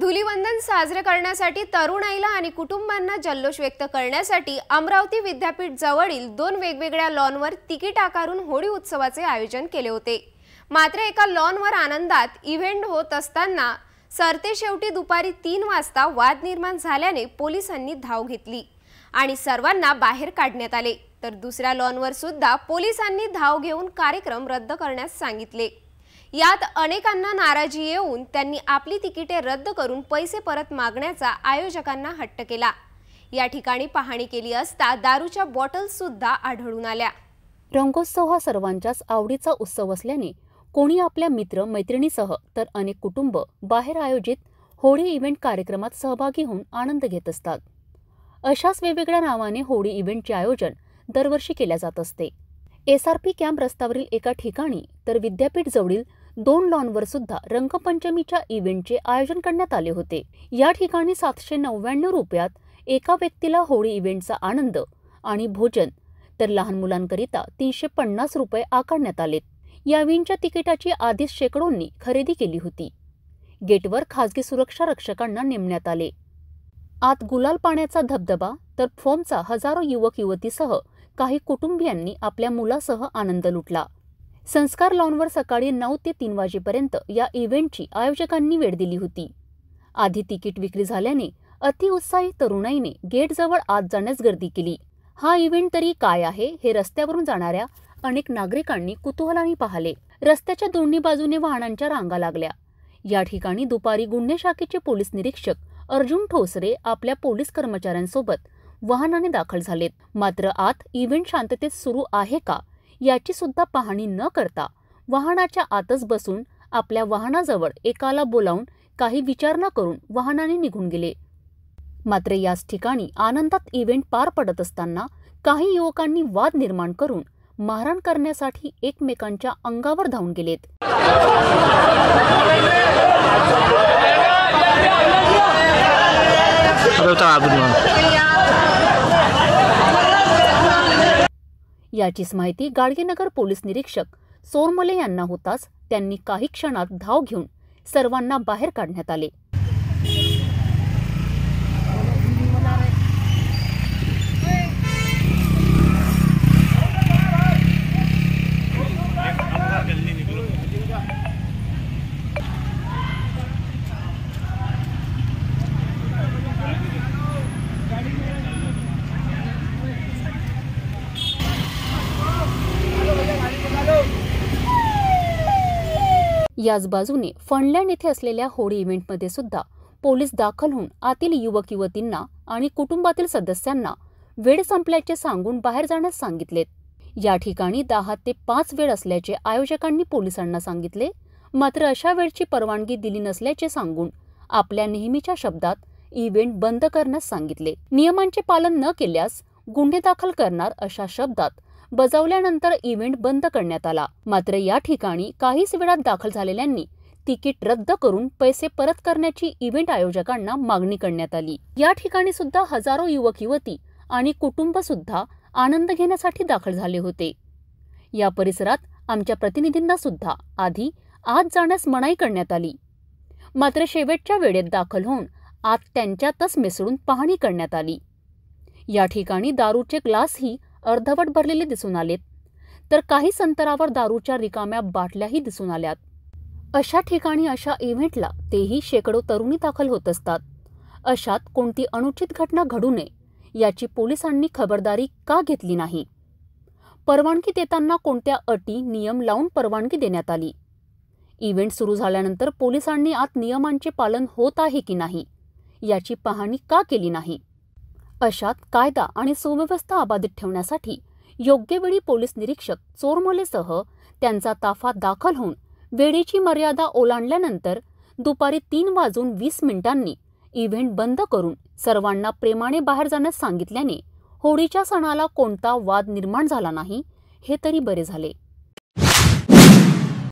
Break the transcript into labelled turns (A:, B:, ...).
A: धुलीवंदन साजरे करण्यासाठी तरुणाईला आणि कुटुंबांना जल्लोष व्यक्त करण्यासाठी अमरावती विद्यापीठ जवळील दोन वेगवेगळ्या लॉनवर तिकीट आकारून होळी उत्सवाचे आयोजन केले होते मात्र एका लॉनवर आनंदात इव्हेंट होत असताना सरते शेवटी दुपारी तीन वाजता वाद निर्माण झाल्याने पोलिसांनी धाव घेतली आणि सर्वांना बाहेर काढण्यात आले तर दुसऱ्या लॉनवर सुद्धा पोलिसांनी धाव घेऊन कार्यक्रम रद्द करण्यास सांगितले यात अनेकांना नाराजी येऊन त्यांनी आपली तिकिटे रद्द करून पैसे परत मागण्याचा आयोजकांना हट्ट केला या ठिकाणी पाहणी केली असता दारूच्या बॉटल्स सुद्धा आढळून आल्या
B: रंगोत्सव हा सर्वांच्याच आवडीचा उत्सव असल्याने कोणी आपल्या मित्र मैत्रिणीसह तर अनेक कुटुंब बाहेर आयोजित होळी इव्हेंट कार्यक्रमात सहभागी होऊन आनंद घेत असतात अशाच वेगवेगळ्या नावाने होळी इव्हेंटचे आयोजन दरवर्षी केल्या जात असते एसआरपी कॅम्प रस्त्यावरील एका ठिकाणी तर विद्यापीठ जवळील दोन लॉनवर सुद्धा रंगपंचमीच्या इव्हेंटचे आयोजन करण्यात आले होते या ठिकाणी सातशे नव्याण्णव रुपयात एका व्यक्तीला होळी इव्हेंटचा आनंद आणि भोजन तर लहान मुलांकरिता तीनशे पन्नास रुपये आकारण्यात आलेत या विंच्या तिकिटाची आधीच शेकडोंनी खरेदी केली होती गेटवर खासगी सुरक्षा रक्षकांना नेमण्यात आले आत गुलाल पाण्याचा धबधबा तर फोमचा हजारो युवक युवतीसह काही कुटुंबियांनी आपल्या मुलासह आनंद लुटला संस्कार लॉनवर सकाळी नऊ ते तीन वाजेपर्यंत या इव्हेंटची आयोजकांनी वेळ दिली होती आधी तिकीट विक्री झाल्याने अतिउत्साही तरुणाईने गेटजवळ आत जाण्यास गर्दी केली हा इव्हेंट तरी काय आहे हे रस्त्यावरून जाणाऱ्या अनेक नागरिकांनी कुतूहलाने पाहिले रस्त्याच्या दोन्ही बाजूने वाहनांच्या रांगा लागल्या या ठिकाणी दुपारी गुन्हे शाखेचे पोलीस निरीक्षक अर्जुन ठोसरे आपल्या पोलीस कर्मचाऱ्यांसोबत वाहनाने दाखल झालेत मात्र आत इव्हेंट शांततेत सुरू आहे का याची सुद्धा पाहणी न करता वाहनाच्या आतच बसून आपल्या वाहनाजवळ एकाला बोलावून काही विचार न करून वाहनाने निघून गेले मात्र याच ठिकाणी आनंदात इव्हेंट पार पडत असताना काही युवकांनी वाद निर्माण करून मारहाण करण्यासाठी एकमेकांच्या अंगावर धावून गेलेत याचीच माहिती गाडगेनगर पोलीस निरीक्षक सोरमले यांना होताच त्यांनी काही क्षणात धाव घेऊन सर्वांना बाहेर काढण्यात आले याच बाजूने फंडलँड येथे असलेल्या होळी इव्हेंटमध्ये सुद्धा पोलीस दाखल होऊन आतील युवक युवतींना आणि कुटुंबातील सदस्यांना वेळ संपल्याचे सांगून बाहेर जाण्यास सांगितलेत या ठिकाणी दहा ते पाच वेळ असल्याचे आयोजकांनी पोलिसांना सांगितले मात्र अशा वेळची परवानगी दिली नसल्याचे सांगून आपल्या नेहमीच्या शब्दात इव्हेंट बंद करण्यास सांगितले नियमांचे पालन न केल्यास गुन्हे दाखल करणार अशा शब्दात बजावल्यानंतर इव्हेंट बंद करण्यात आला मात्र या ठिकाणी काहीच वेळात दाखल झालेल्यांनी तिकीट रद्द करून पैसे परत करण्याची इव्हेंट आयोजकांना मागणी करण्यात आली या ठिकाणी सुद्धा हजारो युवक युवती आणि कुटुंब सुद्धा आनंद घेण्यासाठी दाखल झाले होते या परिसरात आमच्या प्रतिनिधींना सुद्धा आधी आत जाण्यास मनाई करण्यात आली मात्र शेवटच्या वेळेत दाखल होऊन आत त्यांच्यातच मिसळून पाहणी करण्यात आली या ठिकाणी दारूचे ग्लासही अर्धवट भरलेले दिसून आलेत तर काही संतरावर दारूच्या रिकाम्या बाटल्याही दिसून आल्यात अशा ठिकाणी अशा इव्हेंटला तेही शेकडो तरुणी दाखल होत असतात अशात कोणती अनुचित घटना घडू नये याची पोलिसांनी खबरदारी का घेतली नाही परवानगी देताना कोणत्या अटी नियम लावून परवानगी देण्यात आली इव्हेंट सुरू झाल्यानंतर पोलिसांनी आत नियमांचे पालन होत आहे की नाही याची पाहणी का केली नाही अशात कायदा आणि सुव्यवस्था अबाधित ठेवण्यासाठी योग्य वेळी पोलीस निरीक्षक चोरमोलेसह त्यांचा ताफा दाखल होऊन वेळेची मर्यादा ओलांडल्यानंतर दुपारी तीन वाजून वीस मिनिटांनी इव्हेंट बंद करून सर्वांना प्रेमाने बाहेर जाण्यास सांगितल्याने होळीच्या सणाला कोणता वाद निर्माण झाला नाही हे तरी बरे झाले